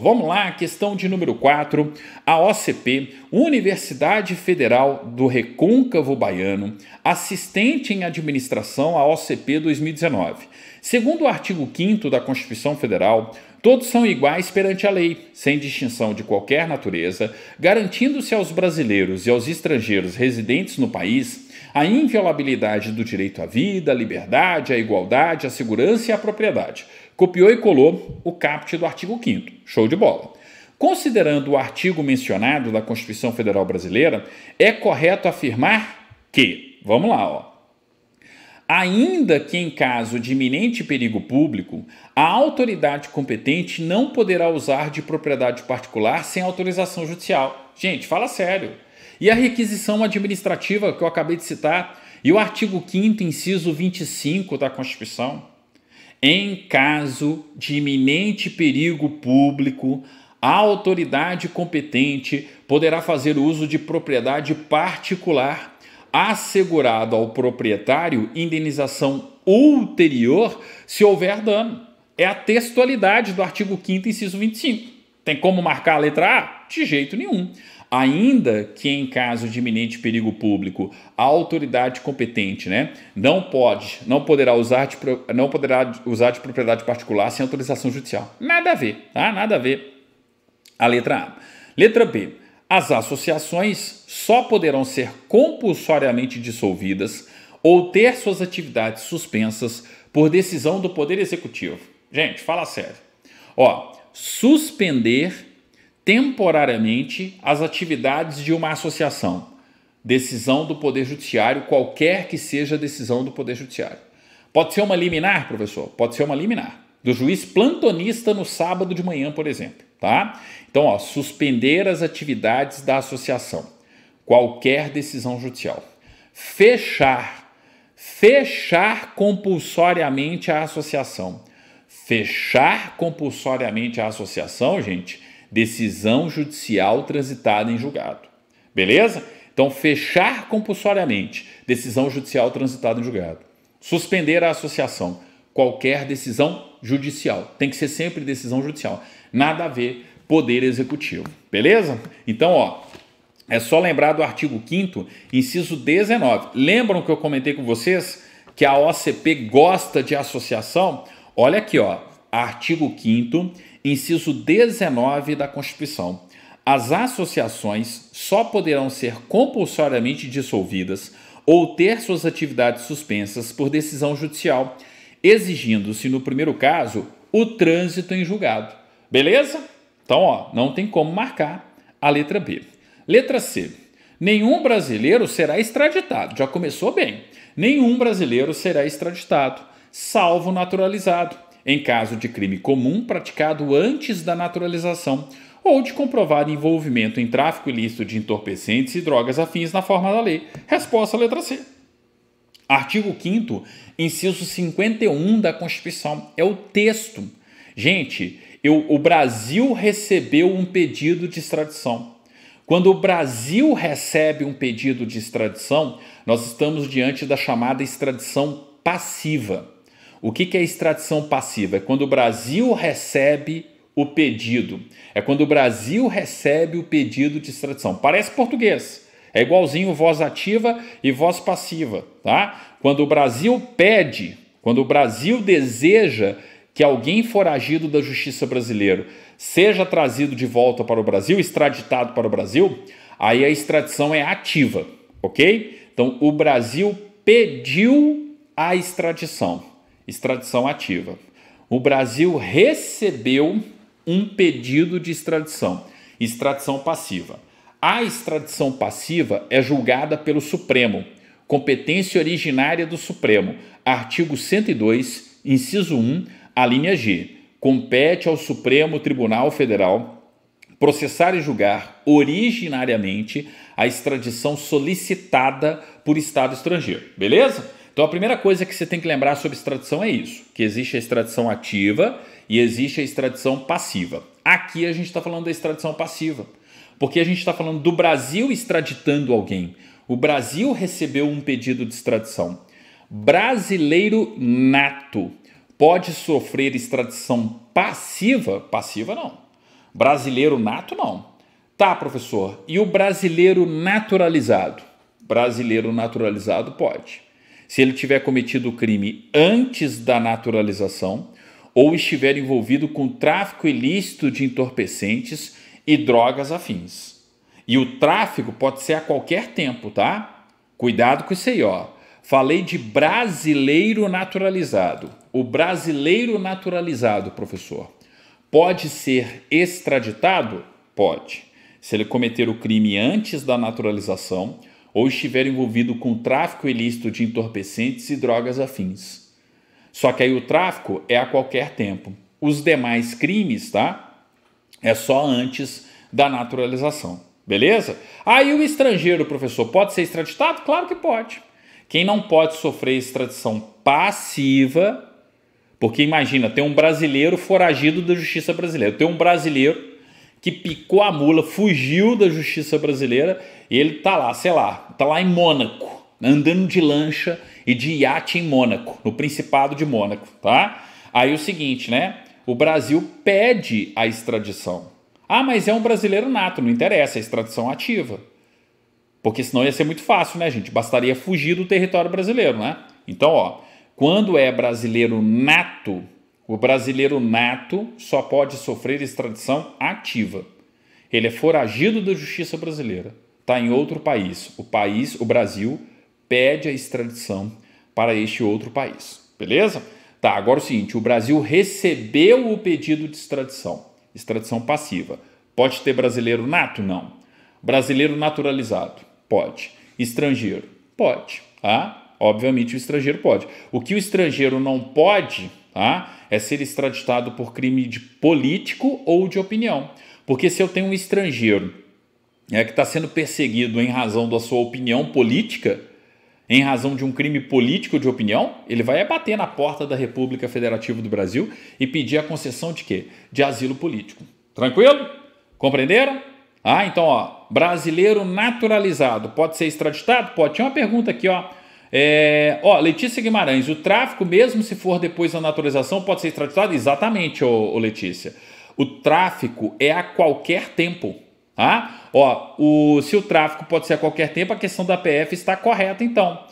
Vamos lá, questão de número 4. A OCP, Universidade Federal do Recôncavo Baiano, assistente em administração à OCP 2019. Segundo o artigo 5 da Constituição Federal, Todos são iguais perante a lei, sem distinção de qualquer natureza, garantindo-se aos brasileiros e aos estrangeiros residentes no país a inviolabilidade do direito à vida, à liberdade, à igualdade, à segurança e à propriedade. Copiou e colou o caput do artigo 5 Show de bola. Considerando o artigo mencionado da Constituição Federal Brasileira, é correto afirmar que, vamos lá, ó, ainda que em caso de iminente perigo público, a autoridade competente não poderá usar de propriedade particular sem autorização judicial. Gente, fala sério. E a requisição administrativa que eu acabei de citar, e o artigo 5 inciso 25 da Constituição, em caso de iminente perigo público, a autoridade competente poderá fazer uso de propriedade particular assegurado ao proprietário indenização ulterior se houver dano. É a textualidade do artigo 5 inciso 25. Tem como marcar a letra A? De jeito nenhum. Ainda que em caso de iminente perigo público, a autoridade competente, né, não pode, não poderá usar de, não poderá usar de propriedade particular sem autorização judicial. Nada a ver, tá? Nada a ver. A letra A. Letra B. As associações só poderão ser compulsoriamente dissolvidas ou ter suas atividades suspensas por decisão do Poder Executivo. Gente, fala sério. Ó, suspender temporariamente as atividades de uma associação. Decisão do Poder Judiciário, qualquer que seja a decisão do Poder Judiciário. Pode ser uma liminar, professor? Pode ser uma liminar. Do juiz plantonista no sábado de manhã, por exemplo tá? Então, ó, suspender as atividades da associação, qualquer decisão judicial. Fechar, fechar compulsoriamente a associação. Fechar compulsoriamente a associação, gente, decisão judicial transitada em julgado. Beleza? Então, fechar compulsoriamente, decisão judicial transitada em julgado. Suspender a associação qualquer decisão judicial. Tem que ser sempre decisão judicial. Nada a ver poder executivo. Beleza? Então, ó, é só lembrar do artigo 5 inciso 19. Lembram que eu comentei com vocês que a OCP gosta de associação? Olha aqui, ó, artigo 5 inciso 19 da Constituição. As associações só poderão ser compulsoriamente dissolvidas ou ter suas atividades suspensas por decisão judicial exigindo-se, no primeiro caso, o trânsito em julgado. Beleza? Então, ó, não tem como marcar a letra B. Letra C. Nenhum brasileiro será extraditado. Já começou bem. Nenhum brasileiro será extraditado, salvo naturalizado, em caso de crime comum praticado antes da naturalização ou de comprovar envolvimento em tráfico ilícito de entorpecentes e drogas afins na forma da lei. Resposta letra C. Artigo 5 inciso 51 da Constituição. É o texto. Gente, eu, o Brasil recebeu um pedido de extradição. Quando o Brasil recebe um pedido de extradição, nós estamos diante da chamada extradição passiva. O que, que é extradição passiva? É quando o Brasil recebe o pedido. É quando o Brasil recebe o pedido de extradição. Parece português, é igualzinho voz ativa e voz passiva, tá? Quando o Brasil pede, quando o Brasil deseja que alguém foragido da justiça brasileira seja trazido de volta para o Brasil, extraditado para o Brasil, aí a extradição é ativa, ok? Então o Brasil pediu a extradição, extradição ativa. O Brasil recebeu um pedido de extradição, extradição passiva. A extradição passiva é julgada pelo Supremo, competência originária do Supremo, artigo 102, inciso 1, a linha G. Compete ao Supremo Tribunal Federal processar e julgar originariamente a extradição solicitada por Estado estrangeiro, beleza? Então a primeira coisa que você tem que lembrar sobre extradição é isso: que existe a extradição ativa e existe a extradição passiva. Aqui a gente está falando da extradição passiva. Porque a gente está falando do Brasil extraditando alguém. O Brasil recebeu um pedido de extradição. Brasileiro nato pode sofrer extradição passiva? Passiva não. Brasileiro nato não. Tá, professor. E o brasileiro naturalizado? Brasileiro naturalizado pode. Se ele tiver cometido o crime antes da naturalização ou estiver envolvido com tráfico ilícito de entorpecentes e drogas afins. E o tráfico pode ser a qualquer tempo, tá? Cuidado com isso aí, ó. Falei de brasileiro naturalizado. O brasileiro naturalizado, professor, pode ser extraditado? Pode. Se ele cometer o crime antes da naturalização ou estiver envolvido com tráfico ilícito de entorpecentes e drogas afins. Só que aí o tráfico é a qualquer tempo. Os demais crimes, tá? É só antes da naturalização, beleza? Aí o estrangeiro, professor, pode ser extraditado? Claro que pode. Quem não pode sofrer extradição passiva, porque imagina, tem um brasileiro foragido da justiça brasileira, tem um brasileiro que picou a mula, fugiu da justiça brasileira e ele tá lá, sei lá, tá lá em Mônaco, andando de lancha e de iate em Mônaco, no Principado de Mônaco, tá? Aí o seguinte, né? O Brasil pede a extradição. Ah, mas é um brasileiro nato, não interessa, é extradição ativa. Porque senão ia ser muito fácil, né, gente? Bastaria fugir do território brasileiro, né? Então, ó, quando é brasileiro nato, o brasileiro nato só pode sofrer extradição ativa. Ele é foragido da justiça brasileira, está em outro país. O país, o Brasil, pede a extradição para este outro país. Beleza? Tá, agora é o seguinte: o Brasil recebeu o pedido de extradição, extradição passiva. Pode ter brasileiro nato? Não. Brasileiro naturalizado? Pode. Estrangeiro? Pode. Tá? Obviamente o estrangeiro pode. O que o estrangeiro não pode tá? é ser extraditado por crime de político ou de opinião. Porque se eu tenho um estrangeiro é, que está sendo perseguido em razão da sua opinião política, em razão de um crime político de opinião, ele vai bater na porta da República Federativa do Brasil e pedir a concessão de quê? De asilo político. Tranquilo? Compreenderam? Ah, então, ó, brasileiro naturalizado pode ser extraditado? Pode. Tinha uma pergunta aqui, ó. É, ó, Letícia Guimarães, o tráfico, mesmo se for depois da naturalização, pode ser extraditado? Exatamente, ô, ô Letícia. O tráfico é a qualquer tempo. Tá? Ó, o, se o tráfico pode ser a qualquer tempo, a questão da PF está correta, então.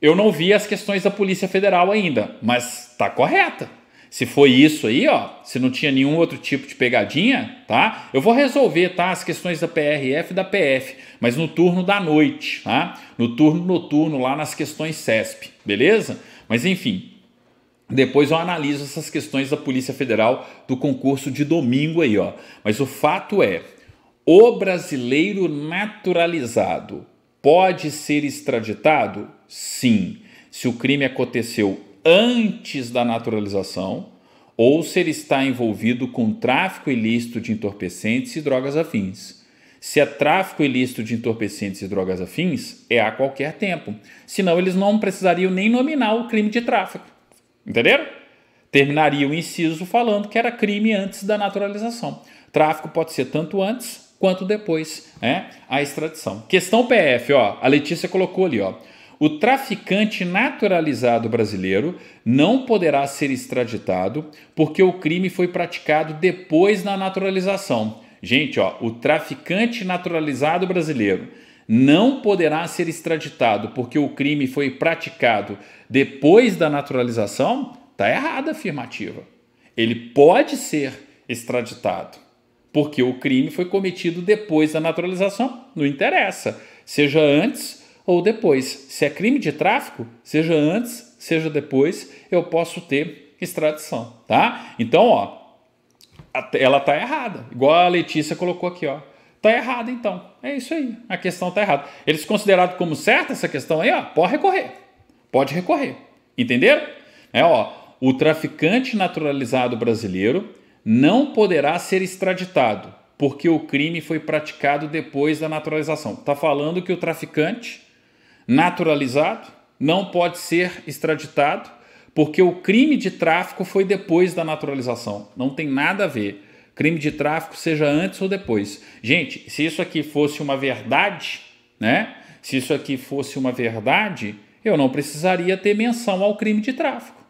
Eu não vi as questões da Polícia Federal ainda, mas está correta. Se foi isso aí, ó, se não tinha nenhum outro tipo de pegadinha, tá? Eu vou resolver, tá? As questões da PRF e da PF, mas no turno da noite, tá? No turno noturno lá nas questões CESP, beleza? Mas enfim, depois eu analiso essas questões da Polícia Federal do concurso de domingo aí, ó. Mas o fato é, o brasileiro naturalizado pode ser extraditado? Sim, se o crime aconteceu antes da naturalização ou se ele está envolvido com tráfico ilícito de entorpecentes e drogas afins. Se é tráfico ilícito de entorpecentes e drogas afins, é a qualquer tempo. Senão eles não precisariam nem nominar o crime de tráfico. Entenderam? Terminaria o inciso falando que era crime antes da naturalização. Tráfico pode ser tanto antes quanto depois né, a extradição. Questão PF, ó, a Letícia colocou ali, ó. O traficante naturalizado brasileiro não poderá ser extraditado porque o crime foi praticado depois da naturalização. Gente, ó, o traficante naturalizado brasileiro não poderá ser extraditado porque o crime foi praticado depois da naturalização? Tá errada a afirmativa. Ele pode ser extraditado porque o crime foi cometido depois da naturalização, não interessa, seja antes ou depois. Se é crime de tráfico, seja antes, seja depois, eu posso ter extradição, tá? Então, ó, ela tá errada, igual a Letícia colocou aqui, ó. Tá errada então. É isso aí. A questão tá errada. Eles consideraram como certa essa questão aí, ó, pode recorrer. Pode recorrer. Entenderam? É, ó, o traficante naturalizado brasileiro não poderá ser extraditado, porque o crime foi praticado depois da naturalização. Está falando que o traficante naturalizado não pode ser extraditado, porque o crime de tráfico foi depois da naturalização. Não tem nada a ver. Crime de tráfico seja antes ou depois. Gente, se isso aqui fosse uma verdade, né? Se isso aqui fosse uma verdade, eu não precisaria ter menção ao crime de tráfico.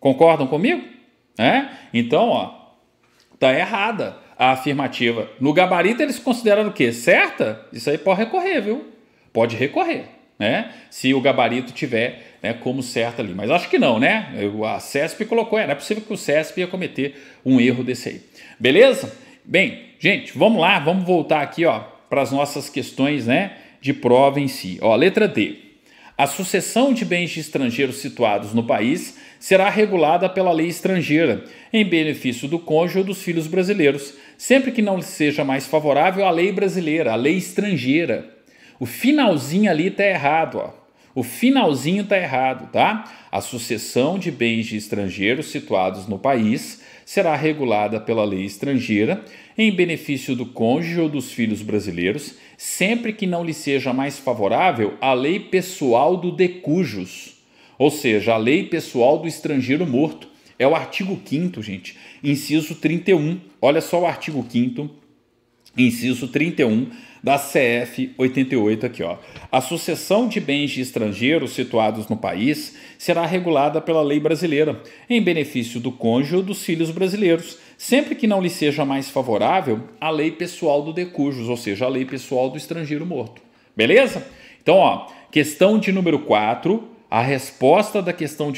Concordam comigo? É? Então, ó, Está errada a afirmativa. No gabarito eles consideram o quê? Certa? Isso aí pode recorrer, viu? Pode recorrer, né? Se o gabarito tiver né, como certa ali. Mas acho que não, né? A CESP colocou, era é, é possível que o CESP ia cometer um erro desse aí. Beleza? Bem, gente, vamos lá, vamos voltar aqui, ó, para as nossas questões, né, de prova em si. Ó, letra D. A sucessão de bens de estrangeiros situados no país será regulada pela lei estrangeira, em benefício do cônjuge ou dos filhos brasileiros, sempre que não seja mais favorável à lei brasileira, à lei estrangeira. O finalzinho ali está errado, ó o finalzinho está errado, tá? A sucessão de bens de estrangeiros situados no país será regulada pela lei estrangeira em benefício do cônjuge ou dos filhos brasileiros, sempre que não lhe seja mais favorável a lei pessoal do decujus, ou seja, a lei pessoal do estrangeiro morto. É o artigo 5 gente, inciso 31. Olha só o artigo 5 inciso 31 da CF 88 aqui, ó. A sucessão de bens de estrangeiros situados no país será regulada pela lei brasileira, em benefício do cônjuge ou dos filhos brasileiros, sempre que não lhe seja mais favorável a lei pessoal do decujus, ou seja, a lei pessoal do estrangeiro morto. Beleza? Então, ó, questão de número 4, a resposta da questão de